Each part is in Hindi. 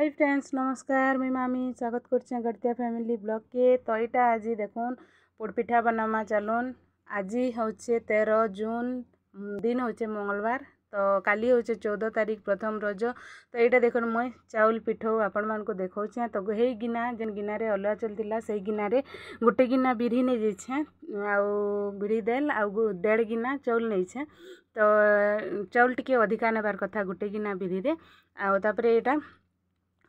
হাই ফ্রেন্ডস নমস্কার মুই মামি স্বাগত করছি গড়তিয়া ফ্যামিলি ব্লগকে তো এটা আজি দেখুন পোড়পিঠা বানামা চালুন আজি হচ্ছে তের জুন দিন হচ্ছে মঙ্গলবার তো কালি হচ্ছে চৌদ তারিখ প্রথম রজ তো এইটা দেখুন মুই চাউল পিঠ আপন মানুষ দেখাউছে তো সেই গিনা যেন গিনারে অলুয়া চলছিল সেই গিনারে গোটে গিনা বিড়ি নেই যাইছে আউ বিড়ি দেল আউ দেড় গিনা চাউল নেইছে তো চাউল টিকে অধিকা নেবার কথা গোটে গিনা বিড়িরে আউ তারপরে এটা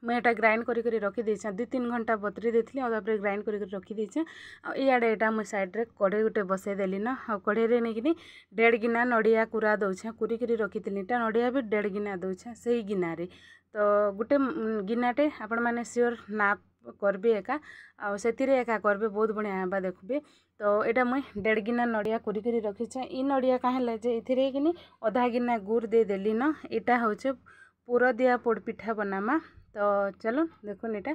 ମୁଁ ଏଇଟା ଗ୍ରାଇଣ୍ଡ କରିକି ରଖିଦେଇଛେଁ ଦୁଇ ତିନି ଘଣ୍ଟା ବତୁରି ଦେଇଥିଲି ଆଉ ତାପରେ ଗ୍ରାଇଣ୍ଡ କରିକି ରଖିଦେଇଛେଁ ଆଉ ଇଆଡ଼େ ଏଇଟା ମୁଁ ସାଇଡ଼୍ରେ କଢ଼େଇ ଗୋଟେ ବସେଇ ଦେଲି ନା ଆଉ କଢ଼େଇରେ ନେଇକିନି ଦେଢ଼ ଗିନା ନଡ଼ିଆ କୁରା ଦେଉଛେଁ କୁରିକିରି ରଖିଥିଲି ଏଇଟା ନଡ଼ିଆ ବି ଦେଢ଼ ଗିନା ଦେଉଛେଁ ସେଇ ଗିନାରେ ତ ଗୋଟେ ଗିନାଟେ ଆପଣମାନେ ସିଓର୍ ନାପ୍ করবে ଏକା ଆଉ ସେଥିରେ ଏକା করবে বহুত ବଢ଼ିଆ ହେବା দেখবে ତ ଏଇଟା ମୁଇଁ দেড় ଗିନା ନଡ଼ିଆ করি ରଖିଛେଁ ଇ ନଡ଼ିଆ କାଁ ହେଲା ଯେ ଏଥିରେ କିନି ଅଧା ଗିନା ଗୁର୍ ଦେଇଦେଲି ନ দেলি না এটা হচ্ছে পুর দিয়া পোড় तो चलो देखो देखा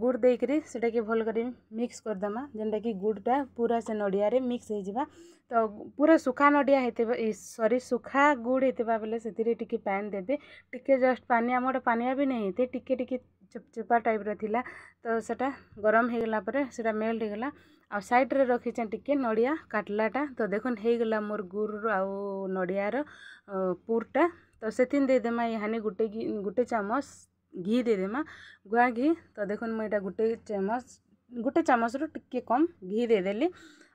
गुड़ दे करके भल कर मिक्स कर करदेमा जेनटा कि गुड़टा पूरा से नड़िया मिक्स हो जा तो पूरा सुखा नड़िया सरी सुखा गुड़ होता बोले से पैन देवे टिके जस्ट पानी आम पानिया भी नहीं टिके टिके चुपचुपा टाइप रहा तो सेटा गरम होगा मेल्ट होगा आ सैड्रे रखीचे टी नड़िया काटलाटा तो देखला मोर गुड़ आड़िया नड़िया पुरटा तो से दे ये हानि गोटे गोटे चामच ঘি ଦେଇଦେମା ଗୁଆ ଘି ତ ଦେଖୁନ୍ ମୁଁ ଏଇଟା ଗୋଟେ ଚାମଚ ଗୋଟେ ଚାମଚରୁ ଟିକେ କମ୍ ଘି ଦେଇଦେଲି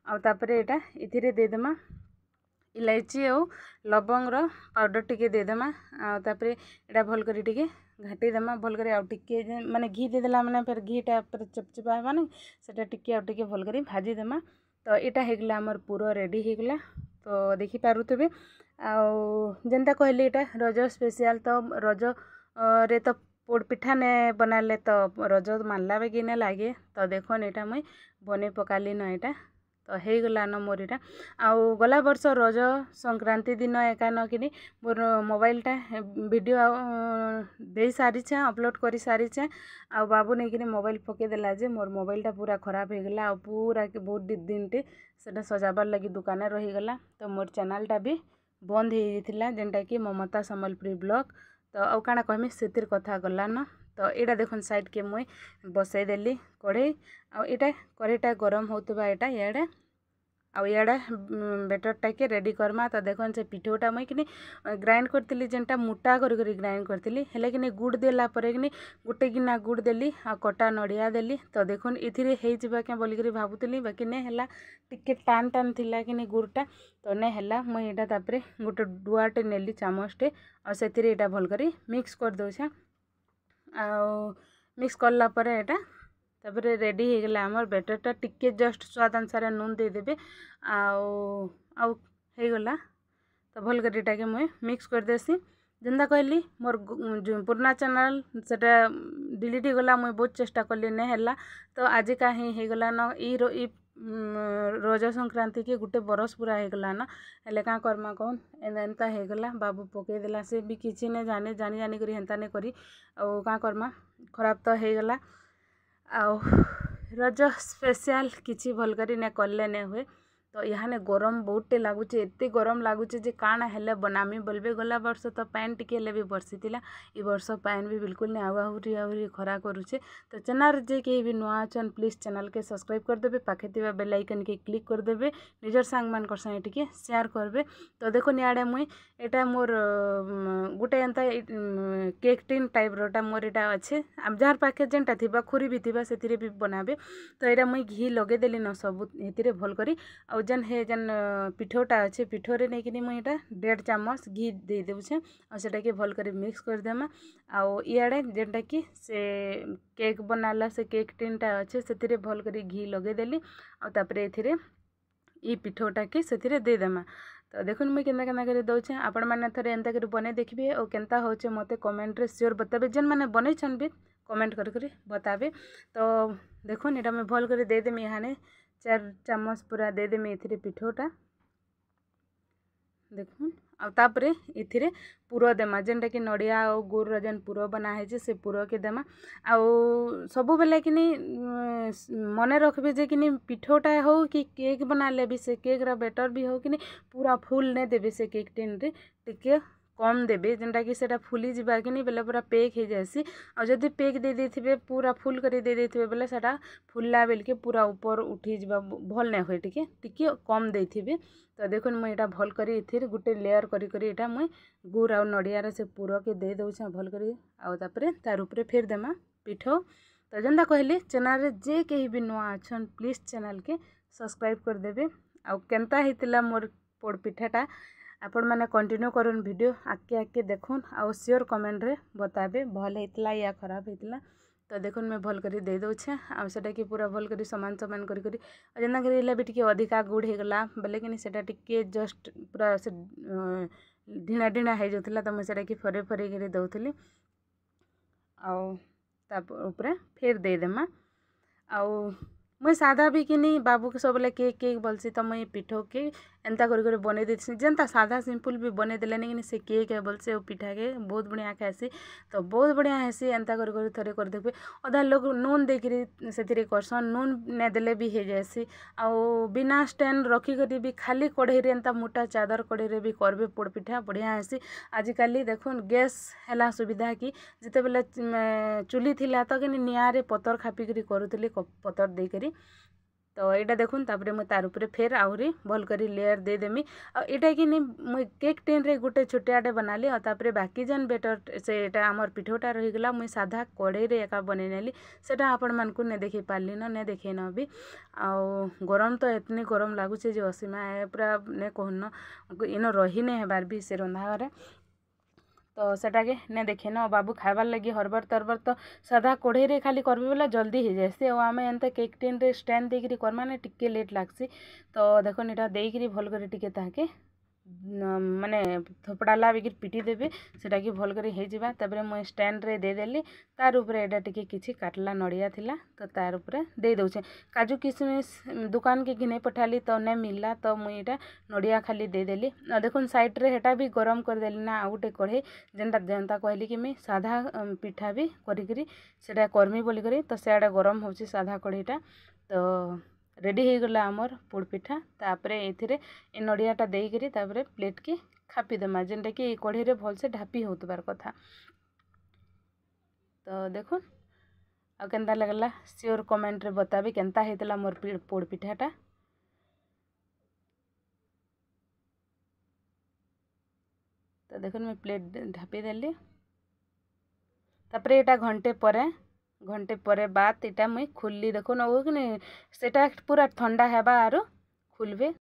ଆଉ ତାପରେ ଏଇଟା ଏଥିରେ ଦେଇଦେମା ଇଲାଇଚି ଆଉ ଲବଙ୍ଗର ପାଉଡ଼ର ଟିକେ ଦେଇଦେମା ଆଉ ତାପରେ ଏଇଟା ଭଲ କରି ଟିକେ ଘାଟି ଦେମା ଭଲ କରି ଆଉ ଟିକେ ମାନେ ଘି ଦେଇଦେଲା ମାନେ ଫେର୍ ଘିଟା ଫେର୍ ଚପଚପା ହେବା ନାଇଁ ସେଟା ଟିକେ ଆଉ ଟିକେ ଭଲ କରି ଭାଜି ଦେମା ତ ଏଇଟା ହେଇଗଲା ଆମର ପୁର ରେଡ଼ି ହେଇଗଲା ତ ଦେଖିପାରୁଥିବେ ଆଉ ଯେନ୍ତା କହିଲି ଏଇଟା ରଜ ସ୍ପେଶିଆଲ୍ ତ ରଜ ରେ ତ ପୋଡ଼ପିଠା ନେ ବନାଲେ ତ ରଜ ମାନ୍ଲା ବାଗି ନାଇଁ ଲାଗେ ତ ଦେଖନ୍ ଏଇଟା ମୁଇଁ ବନେଇ ପକାଲିନ ଏଇଟା ତ ହେଇଗଲାନ ମୋର ଏଇଟା ଆଉ ଗଲା ବର୍ଷ ରଜ ସଂକ୍ରାନ୍ତି ଦିନ ଏକା ନକିନି ମୋର ମୋବାଇଲ୍ଟା ଭିଡ଼ିଓ ଦେଇ ସାରିଛେ ଅପଲୋଡ଼୍ କରି ସାରିଛେ ଆଉ ବାବୁ ନେଇକିନି ମୋବାଇଲ୍ ପକେଇଦେଲା ଯେ ମୋର ମୋବାଇଲ୍ଟା ପୁରା ଖରାପ ହେଇଗଲା ଆଉ ପୁରା ବହୁତ ଦିନଟେ ସେଟା ସଜାବାର୍ ଲାଗି ଦୋକାନରେ ରହିଗଲା ତ ମୋର ଚ୍ୟାନେଲ୍ଟା ବି ବନ୍ଦ ହେଇଯାଇଥିଲା ଯେନ୍ଟାକି ମମତା ସମ୍ବଲପୁରୀ ବ୍ଲଗ୍ ତ ଆଉ କାଣା କହମି ସେଥିର୍ କଥା ଗଲାନ ତ ଏଇଟା ଦେଖୁନ୍ ସାଇଡ଼୍କେ ମୁଇଁ ବସେଇ ଦେଲି କଢ଼େଇ ଆଉ ଏଇଟା କଢ଼େଇଟା ଗରମ ହେଉଥିବା ଏଇଟା ଇଆଡ଼େ आउ बेटर टाइके रेडी करमा तो देख से पिठोटा मुई कि ग्राइंड करी जेनटा मुटा कर ग्राइंड करी है कि गुड़ देलापर कि गोटे गिना गुड़ दे कटा नड़िया दे तो देखुन इथे हो बोलिक भावुली बाकी टी टे टान टान कि गुड़टा तो नहीं मुई यहाँ गोटे डुआटे नेली चमचटे और से कर मिक्स करदे आ मिक्स कलापर यहाँ ତାପରେ ରେଡ଼ି ହେଇଗଲା ଆମର ବ୍ୟାଟର୍ଟା ଟିକେ ଜଷ୍ଟ ସ୍ୱାଦ ଅନୁସାରେ ନୁନ ଦେଇଦେବେ ଆଉ ଆଉ ହେଇଗଲା ତ ଭଲ କରି ଏଇଟାକେ ମୁଇଁ ମିକ୍ସ କରିଦେସି ଯେନ୍ତା କହିଲି ମୋର ପୁରୁଣା ଚ୍ୟାନେଲ୍ ସେଟା ଡିଲିଟ୍ ହେଇଗଲା ମୁଇଁ ବହୁତ ଚେଷ୍ଟା କଲି ନେ ହେଲା ତ ଆଜି କାହିଁ ହେଇଗଲା ନ ଇ ଇ ରଜ ସଂକ୍ରାନ୍ତିକେ ଗୋଟେ ବରଷ ପୁରା ହେଇଗଲା ନା ହେଲେ କାଁ କର୍ମା କହୁନ୍ ଏନ୍ତା ହେଇଗଲା ବାବୁ ପକେଇଦେଲା ସେ ବି କିଛି ନାଇଁ ଜାନି ଜାନି ଜାନିକରି ହେନ୍ତା ନାଇଁ କରି ଆଉ କାଁ କର୍ମା ଖରାପ ତ ହେଇଗଲା ଆଉ ରଜ ସ୍ପେଶାଲ୍ କିଛି ଭଲକରି ନା କଲେ ନା ହୁଏ ତ ଇହାନେ ଗରମ୍ ବହୁତ୍ଟେ ଲାଗୁଛେ ଏତେ ଗରମ୍ ଲାଗୁଛେ ଯେ କାଣା ହେଲେ ବନାମି ବୋଲ୍ବେ ଗଲା ବର୍ଷ ତ ପାଏନ୍ ଟିକେ ହେଲେ ବି ବର୍ଷିଥିଲା ଇ ବର୍ଷ ପାଏନ୍ ବି ବିଲ୍କୁଲ୍ ନାଇଁ ଆଉ ଆହୁରି ଆହୁରି ଖରା କରୁଛେ ତ ଚ୍ୟାନେଲ୍ ଯେ କେହି ବି ନୂଆ ଅଛନ୍ ପ୍ଲିଜ୍ ଚ୍ୟାନେଲ୍କେ ସବ୍ସ୍କ୍ରାଇବ୍ କରିଦେବେ ପାଖେ ଥିବା ବେଲ୍ ଆଇକନ୍କେ କ୍ଲିକ୍ କରିଦେବେ ନିଜର୍ ସାଙ୍ଗମାନଙ୍କର୍ ସାଙ୍ଗେ ଟିକେ ସେୟାର୍ କରିବେ ତ ଦେଖୁନ୍ ଇଆଡ଼େ ମୁଇଁ ଏଇଟା ମୋର୍ ଗୋଟେ ଏନ୍ତା କେକ୍ ଟିନ୍ ଟାଇପ୍ରଟା ମୋର୍ ଏଇଟା ଅଛେ ଯାହାର୍ ପାଖେ ଯେନ୍ଟା ଥିବା ଖୁରୀ ବି ଥିବା ସେଥିରେ ବି ବନାବେ ତ ଏଇଟା ମୁଇଁ ଘି ଲଗେଇଦେଲିନ ସବୁ ଏଥିରେ ଭଲ୍ କରି ଆଉ ଓଜନ ହେ ଯେନ୍ ପିଠୋଟା ଅଛେ ପିଠୋରେ ନେଇକିରି ମୁଇଁ ଇଟା ଦେଢ଼୍ ଚାମଚ୍ ଘି ଦେଇ ଦେଉଛେ ଆଉ ସେଟାକେ ଭଲ୍ କରି ମିକ୍ସ କରିଦେମା ଆଉ ଇଆଡ଼େ ଯେନ୍ଟାକି ସେ କେକ୍ ବନାଲା ସେ କେକ୍ ଟିନ୍ଟା ଅଛେ ସେଥିରେ ଭଲ୍ କରି ଘି ଲଗେଇଦେଲି ଆଉ ତାପରେ ଏଥିରେ ଇ ପିଠୋଟାକେ ସେଥିରେ ଦେଇଦେମା ତ ଦେଖୁନ୍ ମୁଇଁ କେନ୍ତା କେନ୍ତା କରି ଦଉଛେଁ ଆପଣମାନେ ଥରେ ଏନ୍ତା କରି ବନେଇ ଦେଖିବେ ଆଉ କେନ୍ତା ହଉଛେ ମୋତେ କମେଣ୍ଟରେ ସିଓର୍ ବତାବେ ଯେନ୍ମାନେ ବନେଇଛନ୍ ବି କମେଣ୍ଟ କରି କରି ବତାବେ ତ ଦେଖୁନ୍ ଇଟା ମୁଇଁ ଭଲ୍ କରି ଦେଇଦେମି ଇହାନେ चार चामच पूरा दे देमी इतने पिठोटा देख आपर ए पुर देमा जेनटा कि नड़िया और गुड़ रेन पुर बनाही से पूरा के देमा आउ सब कि मन रखे जे कि पिठोटा हो कि केक बना भी से केक्र बेटर भी हो कि पूरा फुल नहीं देवे से केक् टेन टिके कम देवे जेनटा कि फुली जावा कि बोले पूरा पेक हो जाए आदि पेक दे दे थे पूरा फुल कर दे देते बोले से फुला बेल के पूरा ऊपर उठी जावा भल ना हुए टी टे कम देवे तो देख मुझे भल कर गोटे लेयर करा मुई गुड़ आ नड़िया से पूर के दे दौ भल कर तार फेर देमा पीठ तो जेनता कहली चेल जे के भी नुआ अच्छे प्लीज चेल के सब्सक्राइब करदे आउ मोर पोड़ पिठाटा आपण मैंने कंटिन्यू कर भिड आके आके देख आर कमेन्ट्रे बताबे भल होता या खराब होता तो देखो मैं भल कर देदे आटा कि पूरा भल कर सामान सामान करना भी टी अधिका गुड़ होगा बोले कि जस्ट पूरा अं, ढीणा ढीणा हो जाता तो मुझे कि फरे फरे कर दौली फेर देदेमा आ मुई सादा भी कि बाबू के सब के, के बोलसी तो मुई पिठो के ଏନ୍ତା କରି କରି ବନେଇ ଦେଇଥିସି ଯେନ୍ତା ସାଧା ସିମ୍ପଲ୍ ବି ବନେଇ ଦେଲେନି କିନି ସେ କେକ୍ ବୋଲସେ ଓ ପିଠାକେ ବହୁତ ବଢ଼ିଆ ଖାଏସି ତ ବହୁତ ବଢ଼ିଆ ହେସି ଏନ୍ତା କରି କରି ଥରେ କରିଦେବେ ଅଧା ଲୋକ ନୁନ୍ ଦେଇକିରି ସେଥିରେ କରସନ୍ ନୁନ୍ ନାଇଁ ଦେଲେ ବି ହେଇଯାଏସି ଆଉ ବିନା ଷ୍ଟାଣ୍ଡ ରଖିକରି ବି ଖାଲି କଢ଼େଇରେ ଏନ୍ତା ମୋଟା ଚାଦର କଢ଼େଇରେ ବି କରବେ ପୋଡ଼ପିଠା ବଢ଼ିଆ ହେସି ଆଜିକାଲି ଦେଖୁନ୍ ଗ୍ୟାସ୍ ହେଲା ସୁବିଧା କି ଯେତେବେଲେ ଚୁଲି ଥିଲା ତ କିନି ନିଆଁରେ ପତର ଖାପିକିରି କରୁଥିଲେ ପତର ଦେଇକରି তো এইটা দেখুন তাপরে মুই তার উপরে ফের আহরি ভল করে লেয়ার দিয়ে দেমি এটা কি মুই কেক টেনরে গোটে ছোটিয়াটে বানালি আর তাপরে বাকি যেন বেটর সেটা আমার পিঠোটা রহিগলা মুই সাধা কড়াইরে একা বনাই নেলি সেটা আপন মানুষ নে দেখি পারলি ন নে দেখে নবি আও গরম তো এতনি গরম লাগুছে যে অসীমা পুরা নে কহন ইন রহি নে হেবার বি সে রন্ধা ঘরে तो सेटा के ने देखे न बाबू खाबार लगे हरबर तरबर तो सदा कढ़ई खाली बोला जल्दी हो जाए और आम एंत केक् टेन रे स्टैंड देकर करमाने टे लेट लगसी तो देख ये भल करके ମାନେ ଥୋପଡ଼ାଲା ବିକିରି ପିଟି ଦେବି ସେଟାକି ଭଲ୍ କରି ହେଇଯିବା ତାପରେ ମୁଇଁ ଷ୍ଟାଣ୍ଡରେ ଦେଇଦେଲି ତାର୍ ଉପରେ ଏଇଟା ଟିକେ କିଛି କାଟ୍ଲା ନଡ଼ିଆ ଥିଲା ତ ତାର୍ ଉପରେ ଦେଇ ଦଉଛେ କାଜୁ କିସମିସ୍ ଦୁକାନ୍କେ ଘିନି ପଠାଲି ତ ନାଇଁ ମିଲ୍ଲା ତ ମୁଇଁ ଏଇଟା ନଡ଼ିଆ ଖାଲି ଦେଇଦେଲି ଆଉ ଦେଖୁନ୍ ସାଇଡ଼୍ରେ ହେଟା ବି ଗରମ୍ କରିଦେଲି ନା ଆଉ ଗୋଟେ କଢ଼େଇ ଯେନ୍ଟା ଯେନ୍ତା କହିଲି କି ମୁଇଁ ସାଧା ପିଠା ବି କରିକିରି ସେଟା କର୍ମି ବୋଲିକରି ତ ସେଆଡ଼େ ଗରମ୍ ହଉଛେ ସାଧା କଢ଼େଇଟା ତ रेडीगला आमर पोड़पिठा तापर ए नड़ियाटा देकर प्लेट की खापी दमा जेनटा कि कढ़ई में भलसे ढापी हो कथा तो देख आंता लगला सियोर कमेंट रे बताबे केनता हेतला मोर पोड़ पिठाटा तो देख मैं प्लेट ढापी देली तापर एटा घंटे पर ଘଣ୍ଟେ ପରେ ବାଦ୍ ଇଟା ମୁଇଁ ଖୁଲ୍ଲି ଦେଖୁନ୍ ଆଉ ସେଟା ପୁରା ଥଣ୍ଡା ହେବା ଆରୁ ଖୁଲ୍ବେ